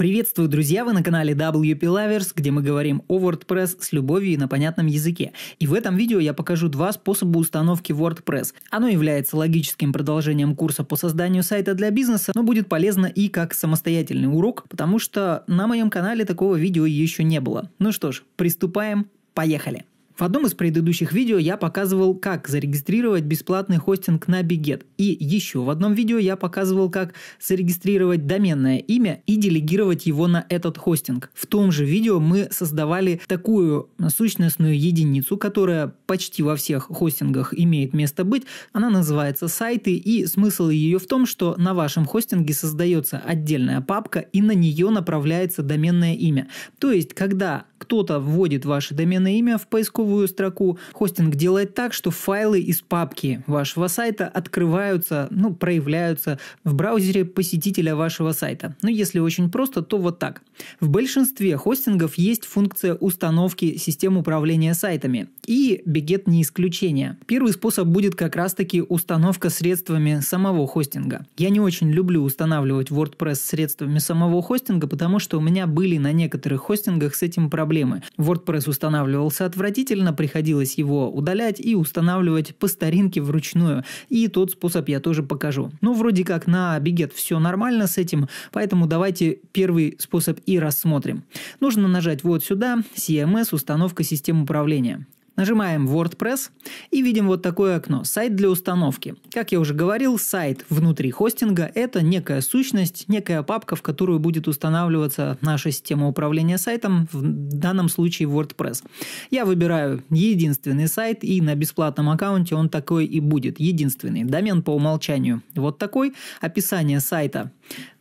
Приветствую, друзья! Вы на канале WP Lovers, где мы говорим о WordPress с любовью и на понятном языке. И в этом видео я покажу два способа установки WordPress. Оно является логическим продолжением курса по созданию сайта для бизнеса, но будет полезно и как самостоятельный урок, потому что на моем канале такого видео еще не было. Ну что ж, приступаем, поехали! В одном из предыдущих видео я показывал, как зарегистрировать бесплатный хостинг на Бигет. И еще в одном видео я показывал, как зарегистрировать доменное имя и делегировать его на этот хостинг. В том же видео мы создавали такую сущностную единицу, которая почти во всех хостингах имеет место быть. Она называется сайты и смысл ее в том, что на вашем хостинге создается отдельная папка и на нее направляется доменное имя. То есть, когда кто-то вводит ваше доменное имя в поисковую строку, хостинг делает так, что файлы из папки вашего сайта открываются, ну, проявляются в браузере посетителя вашего сайта. Ну, если очень просто, то вот так. В большинстве хостингов есть функция установки систем управления сайтами, и Бегет не исключение. Первый способ будет как раз-таки установка средствами самого хостинга. Я не очень люблю устанавливать WordPress средствами самого хостинга, потому что у меня были на некоторых хостингах с этим проблемы. WordPress устанавливался отвратительно, приходилось его удалять и устанавливать по старинке вручную. И тот способ я тоже покажу. Но ну, вроде как на Бегет все нормально с этим, поэтому давайте первый способ и рассмотрим. Нужно нажать вот сюда «CMS. Установка систем управления». Нажимаем WordPress и видим вот такое окно – сайт для установки. Как я уже говорил, сайт внутри хостинга – это некая сущность, некая папка, в которую будет устанавливаться наша система управления сайтом, в данном случае WordPress. Я выбираю единственный сайт, и на бесплатном аккаунте он такой и будет, единственный. Домен по умолчанию вот такой, описание сайта.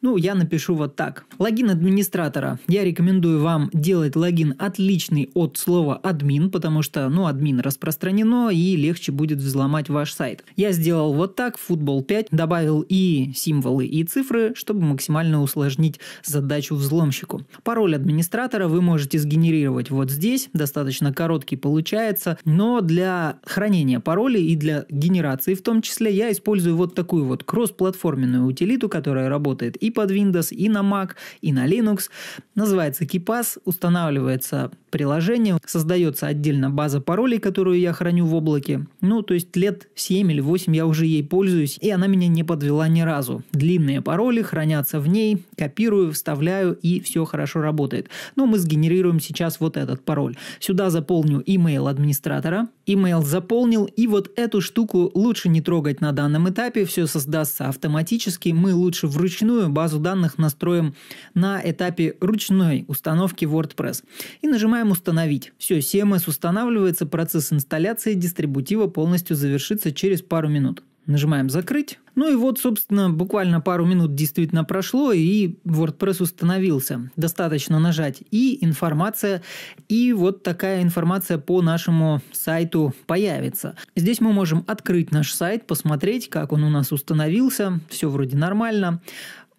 Ну, я напишу вот так. Логин администратора. Я рекомендую вам делать логин отличный от слова админ, потому что, ну, админ распространено и легче будет взломать ваш сайт. Я сделал вот так, футбол Football 5 добавил и символы, и цифры, чтобы максимально усложнить задачу взломщику. Пароль администратора вы можете сгенерировать вот здесь, достаточно короткий получается, но для хранения паролей и для генерации в том числе я использую вот такую вот кроссплатформенную утилиту, которая работает и под Windows, и на Mac, и на Linux. Называется KeePass, устанавливается приложением. Создается отдельно база паролей, которую я храню в облаке. Ну, то есть лет 7 или 8 я уже ей пользуюсь, и она меня не подвела ни разу. Длинные пароли хранятся в ней, копирую, вставляю, и все хорошо работает. Но ну, мы сгенерируем сейчас вот этот пароль. Сюда заполню email администратора, Имейл заполнил, и вот эту штуку лучше не трогать на данном этапе, все создастся автоматически, мы лучше вручную базу данных настроим на этапе ручной установки WordPress. И нажимаем «Установить». Все, CMS устанавливается, процесс инсталляции дистрибутива полностью завершится через пару минут. Нажимаем «Закрыть». Ну и вот, собственно, буквально пару минут действительно прошло, и WordPress установился. Достаточно нажать «И», «Информация», и вот такая информация по нашему сайту появится. Здесь мы можем открыть наш сайт, посмотреть, как он у нас установился, все вроде нормально.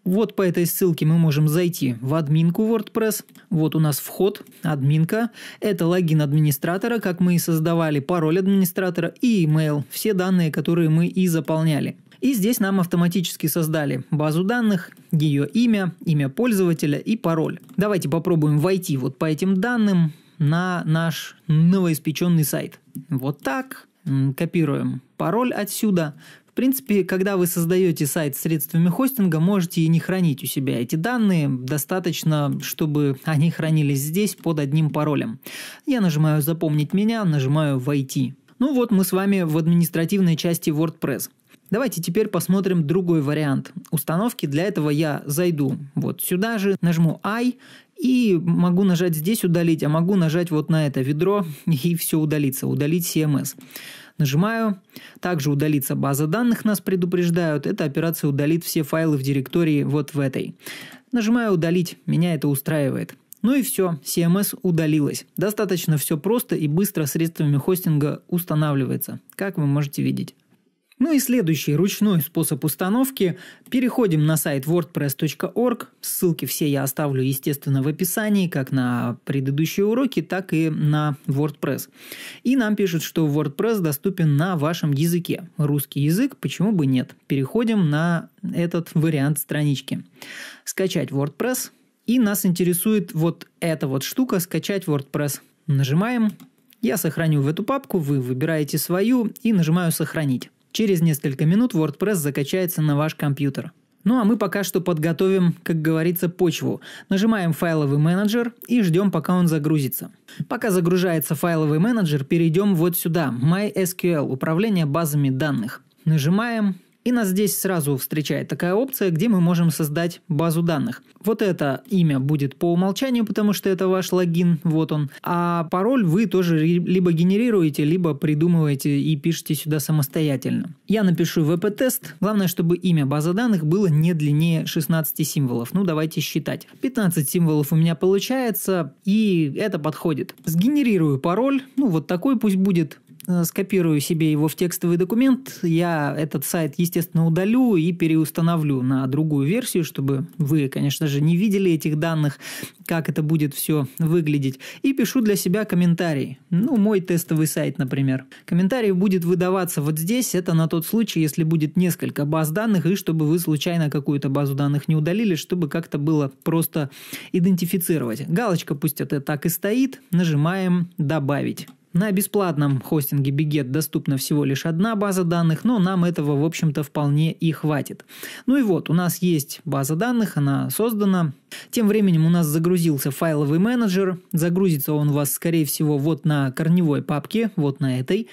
Вот по этой ссылке мы можем зайти в админку WordPress. Вот у нас вход, админка. Это логин администратора, как мы и создавали, пароль администратора и email. Все данные, которые мы и заполняли. И здесь нам автоматически создали базу данных, ее имя, имя пользователя и пароль. Давайте попробуем войти вот по этим данным на наш новоиспеченный сайт. Вот так. Копируем пароль отсюда, в принципе, когда вы создаете сайт с средствами хостинга, можете и не хранить у себя эти данные. Достаточно, чтобы они хранились здесь под одним паролем. Я нажимаю «Запомнить меня», нажимаю «Войти». Ну вот мы с вами в административной части WordPress. Давайте теперь посмотрим другой вариант установки. Для этого я зайду вот сюда же, нажму I и могу нажать здесь удалить, а могу нажать вот на это ведро и все удалится, удалить CMS. Нажимаю. Также удалится база данных, нас предупреждают. Эта операция удалит все файлы в директории вот в этой. Нажимаю «Удалить», меня это устраивает. Ну и все, CMS удалилась. Достаточно все просто и быстро средствами хостинга устанавливается, как вы можете видеть. Ну и следующий ручной способ установки. Переходим на сайт wordpress.org. Ссылки все я оставлю, естественно, в описании, как на предыдущие уроки, так и на WordPress. И нам пишут, что WordPress доступен на вашем языке. Русский язык, почему бы нет? Переходим на этот вариант странички. Скачать WordPress. И нас интересует вот эта вот штука «Скачать WordPress». Нажимаем. Я сохраню в эту папку, вы выбираете свою и нажимаю «Сохранить». Через несколько минут WordPress закачается на ваш компьютер. Ну а мы пока что подготовим, как говорится, почву. Нажимаем файловый менеджер и ждем, пока он загрузится. Пока загружается файловый менеджер, перейдем вот сюда, MySQL, управление базами данных. Нажимаем и нас здесь сразу встречает такая опция, где мы можем создать базу данных. Вот это имя будет по умолчанию, потому что это ваш логин, вот он. А пароль вы тоже либо генерируете, либо придумываете и пишете сюда самостоятельно. Я напишу вп-тест. Главное, чтобы имя базы данных было не длиннее 16 символов. Ну, давайте считать. 15 символов у меня получается, и это подходит. Сгенерирую пароль, ну, вот такой пусть будет. Э, скопирую себе его в текстовый документ, я этот сайт, естественно, удалю и переустановлю на другую версию, чтобы вы, конечно же, не видели этих данных, как это будет все выглядеть, и пишу для себя комментарий. Ну, мой тестовый сайт, например. Комментарий будет выдаваться вот здесь, это на тот случай, если будет несколько баз данных, и чтобы вы случайно какую-то базу данных не удалили, чтобы как-то было просто идентифицировать. Галочка пусть это так и стоит, нажимаем «Добавить». На бесплатном хостинге Бигет доступна всего лишь одна база данных, но нам этого, в общем-то, вполне и хватит. Ну и вот, у нас есть база данных, она создана. Тем временем у нас загрузился файловый менеджер. Загрузится он у вас, скорее всего, вот на корневой папке, вот на этой.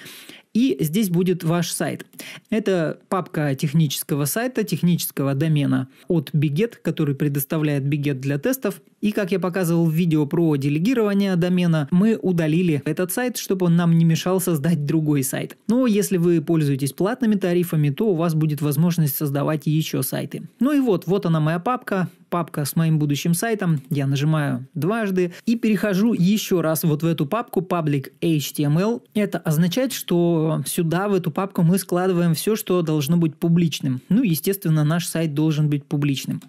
И здесь будет ваш сайт. Это папка технического сайта, технического домена от Biget, который предоставляет Biget для тестов. И как я показывал в видео про делегирование домена, мы удалили этот сайт, чтобы он нам не мешал создать другой сайт. Но если вы пользуетесь платными тарифами, то у вас будет возможность создавать еще сайты. Ну и вот, вот она моя папка, папка с моим будущим сайтом. Я нажимаю дважды и перехожу еще раз вот в эту папку public HTML. Эм Это означает, что сюда, в эту папку мы складываем все, что должно быть публичным. Ну, естественно, наш сайт должен быть публичным.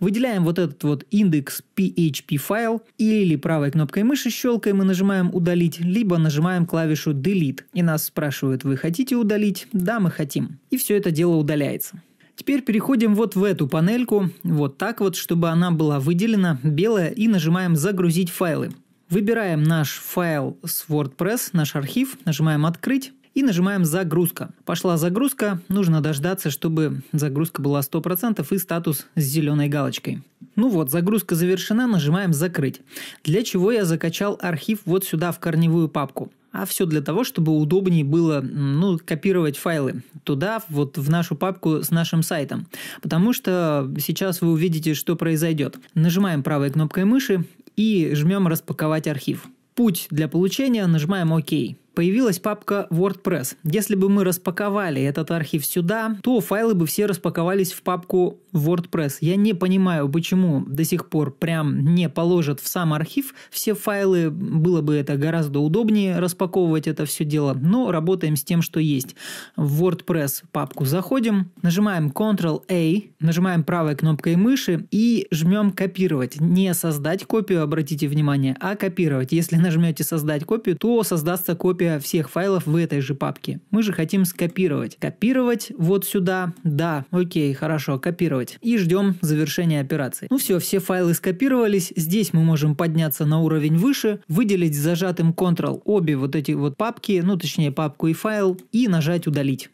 Выделяем вот этот вот индекс PHP файл, или правой кнопкой мыши щелкаем и нажимаем удалить, либо нажимаем клавишу delete. И нас спрашивают, вы хотите удалить? Да, мы хотим. И все это дело удаляется. Теперь переходим вот в эту панельку, вот так вот, чтобы она была выделена, белая, и нажимаем «Загрузить файлы». Выбираем наш файл с WordPress, наш архив, нажимаем «Открыть», и нажимаем «Загрузка». Пошла загрузка, нужно дождаться, чтобы загрузка была 100% и статус с зеленой галочкой. Ну вот, загрузка завершена, нажимаем «Закрыть». Для чего я закачал архив вот сюда в корневую папку. А все для того, чтобы удобнее было ну, копировать файлы туда, вот в нашу папку с нашим сайтом. Потому что сейчас вы увидите, что произойдет. Нажимаем правой кнопкой мыши и жмем «Распаковать архив». Путь для получения нажимаем «Ок» появилась папка WordPress. Если бы мы распаковали этот архив сюда, то файлы бы все распаковались в папку WordPress. Я не понимаю, почему до сих пор прям не положат в сам архив все файлы. Было бы это гораздо удобнее распаковывать это все дело, но работаем с тем, что есть. В WordPress папку заходим, нажимаем Ctrl-A, нажимаем правой кнопкой мыши и жмем копировать. Не создать копию, обратите внимание, а копировать. Если нажмете создать копию, то создастся копия копия всех файлов в этой же папке. Мы же хотим скопировать. Копировать вот сюда. Да, окей, хорошо, копировать. И ждем завершения операции. Ну все, все файлы скопировались. Здесь мы можем подняться на уровень выше, выделить зажатым Ctrl обе вот эти вот папки, ну точнее папку и файл, и нажать удалить.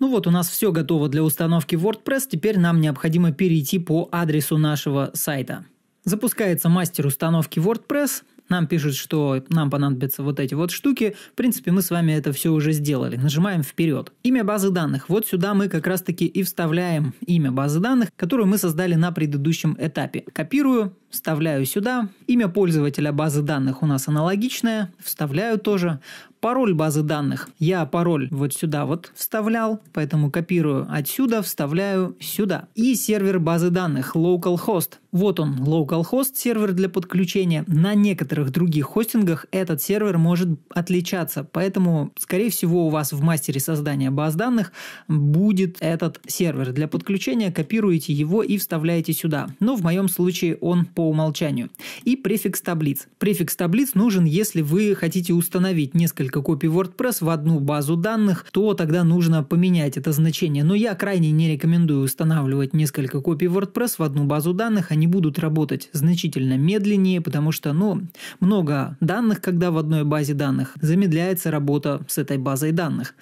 Ну вот у нас все готово для установки WordPress, теперь нам необходимо перейти по адресу нашего сайта. Запускается мастер установки WordPress, нам пишут, что нам понадобятся вот эти вот штуки. В принципе, мы с вами это все уже сделали. Нажимаем вперед. Имя базы данных. Вот сюда мы как раз таки и вставляем имя базы данных, которую мы создали на предыдущем этапе. Копирую, Вставляю сюда. Имя пользователя базы данных у нас аналогичное. Вставляю тоже. Пароль базы данных. Я пароль вот сюда вот вставлял, поэтому копирую отсюда, вставляю сюда. И сервер базы данных localhost. Вот он, localhost сервер для подключения. На некоторых других хостингах этот сервер может отличаться, поэтому, скорее всего, у вас в мастере создания баз данных будет этот сервер для подключения. Копируете его и вставляете сюда. Но в моем случае он по по умолчанию. И префикс таблиц. Префикс таблиц нужен, если вы хотите установить несколько копий WordPress в одну базу данных, то тогда нужно поменять это значение. Но я крайне не рекомендую устанавливать несколько копий WordPress в одну базу данных. Они будут работать значительно медленнее, потому что ну, много данных, когда в одной базе данных замедляется работа с этой базой данных.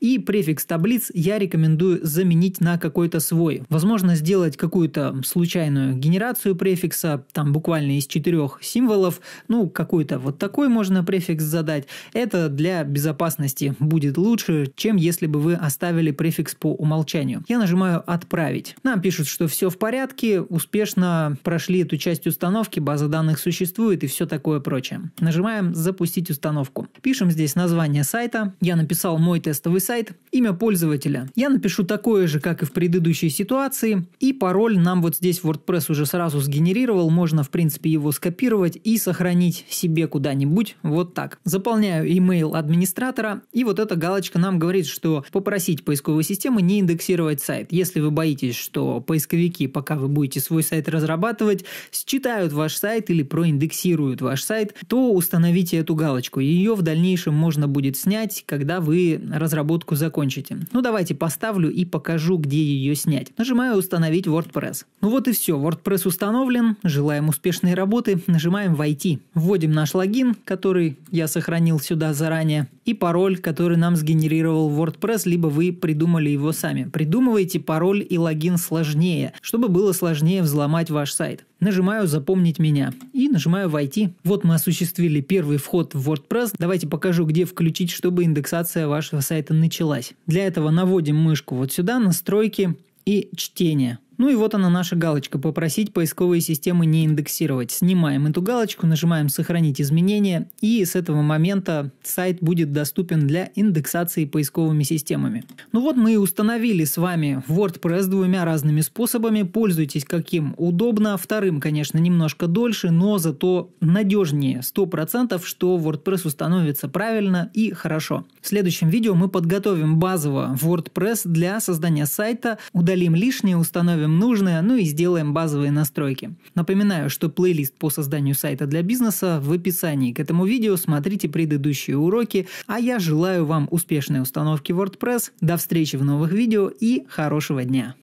И префикс таблиц я рекомендую заменить на какой-то свой. Возможно, сделать какую-то случайную генерацию префикса, там буквально из четырех символов, ну, какой-то вот такой можно префикс задать. Это для безопасности будет лучше, чем если бы вы оставили префикс по умолчанию. Я нажимаю «Отправить». Нам пишут, что все в порядке, успешно прошли эту часть установки, база данных существует и все такое прочее. Нажимаем «Запустить установку». Пишем здесь название сайта. Я написал мой тестовый сайт, имя пользователя. Я напишу такое же, как и в предыдущей ситуации, и пароль нам вот здесь WordPress уже сразу сгенерировал, можно, в принципе, его скопировать и сохранить себе куда-нибудь вот так. Заполняю email администратора, и вот эта галочка нам говорит, что попросить поисковую систему не индексировать сайт. Если вы боитесь, что поисковики, пока вы будете свой сайт разрабатывать, считают ваш сайт или проиндексируют ваш сайт, то установите эту галочку. Ее в дальнейшем можно будет снять, когда вы разработку закончите. Ну, давайте поставлю и покажу, где ее снять. Нажимаю «Установить WordPress». Ну вот и все, WordPress установлен, Желаем успешной работы, нажимаем «Войти». Вводим наш логин, который я сохранил сюда заранее, и пароль, который нам сгенерировал WordPress, либо вы придумали его сами. Придумывайте пароль и логин сложнее, чтобы было сложнее взломать ваш сайт. Нажимаю «Запомнить меня» и нажимаю «Войти». Вот мы осуществили первый вход в WordPress. Давайте покажу, где включить, чтобы индексация вашего сайта началась. Для этого наводим мышку вот сюда, настройки и чтение. Ну и вот она наша галочка «Попросить поисковые системы не индексировать». Снимаем эту галочку, нажимаем «Сохранить изменения» и с этого момента сайт будет доступен для индексации поисковыми системами. Ну вот мы и установили с вами WordPress двумя разными способами. Пользуйтесь каким удобно. Вторым, конечно, немножко дольше, но зато надежнее 100%, что WordPress установится правильно и хорошо. В следующем видео мы подготовим базово WordPress для создания сайта, удалим лишнее, установим Установим нужное, ну и сделаем базовые настройки. Напоминаю, что плейлист по созданию сайта для бизнеса в описании к этому видео, смотрите предыдущие уроки, а я желаю вам успешной установки WordPress, до встречи в новых видео и хорошего дня!